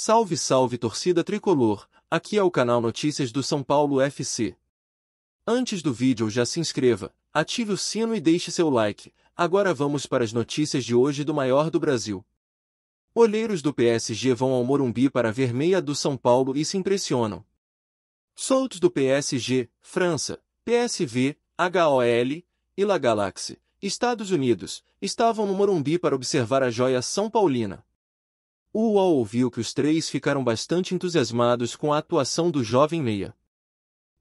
Salve, salve torcida tricolor, aqui é o canal Notícias do São Paulo FC. Antes do vídeo já se inscreva, ative o sino e deixe seu like, agora vamos para as notícias de hoje do maior do Brasil. Olheiros do PSG vão ao Morumbi para ver meia do São Paulo e se impressionam. Soltos do PSG, França, PSV, HOL e La Galaxy, Estados Unidos, estavam no Morumbi para observar a joia São Paulina. Ua ouviu que os três ficaram bastante entusiasmados com a atuação do jovem meia.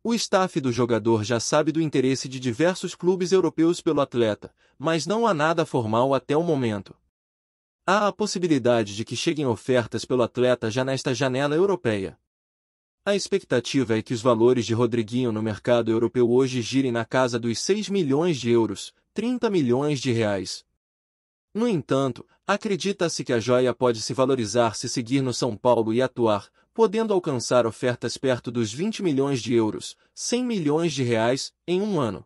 O staff do jogador já sabe do interesse de diversos clubes europeus pelo atleta, mas não há nada formal até o momento. Há a possibilidade de que cheguem ofertas pelo atleta já nesta janela europeia. A expectativa é que os valores de Rodriguinho no mercado europeu hoje girem na casa dos 6 milhões de euros, 30 milhões de reais, no entanto, acredita-se que a joia pode se valorizar se seguir no São Paulo e atuar, podendo alcançar ofertas perto dos 20 milhões de euros, 100 milhões de reais, em um ano.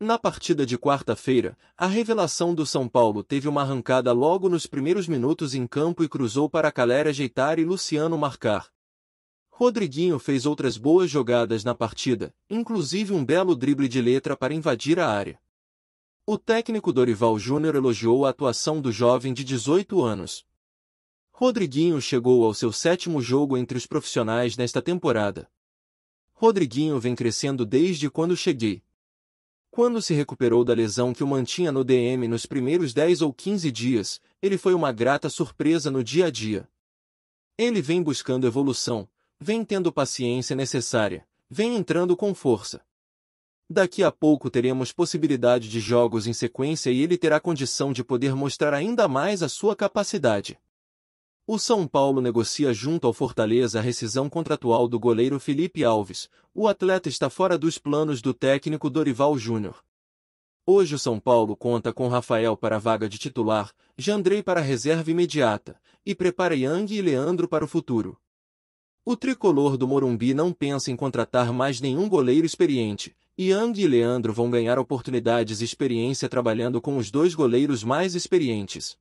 Na partida de quarta-feira, a revelação do São Paulo teve uma arrancada logo nos primeiros minutos em campo e cruzou para galera ajeitar e Luciano marcar. Rodriguinho fez outras boas jogadas na partida, inclusive um belo drible de letra para invadir a área. O técnico Dorival Júnior elogiou a atuação do jovem de 18 anos. Rodriguinho chegou ao seu sétimo jogo entre os profissionais nesta temporada. Rodriguinho vem crescendo desde quando cheguei. Quando se recuperou da lesão que o mantinha no DM nos primeiros 10 ou 15 dias, ele foi uma grata surpresa no dia a dia. Ele vem buscando evolução, vem tendo paciência necessária, vem entrando com força. Daqui a pouco teremos possibilidade de jogos em sequência e ele terá condição de poder mostrar ainda mais a sua capacidade. O São Paulo negocia junto ao Fortaleza a rescisão contratual do goleiro Felipe Alves. O atleta está fora dos planos do técnico Dorival Júnior. Hoje o São Paulo conta com Rafael para a vaga de titular, Jandrei para a reserva imediata, e prepara Yang e Leandro para o futuro. O tricolor do Morumbi não pensa em contratar mais nenhum goleiro experiente, Yang e Leandro vão ganhar oportunidades e experiência trabalhando com os dois goleiros mais experientes,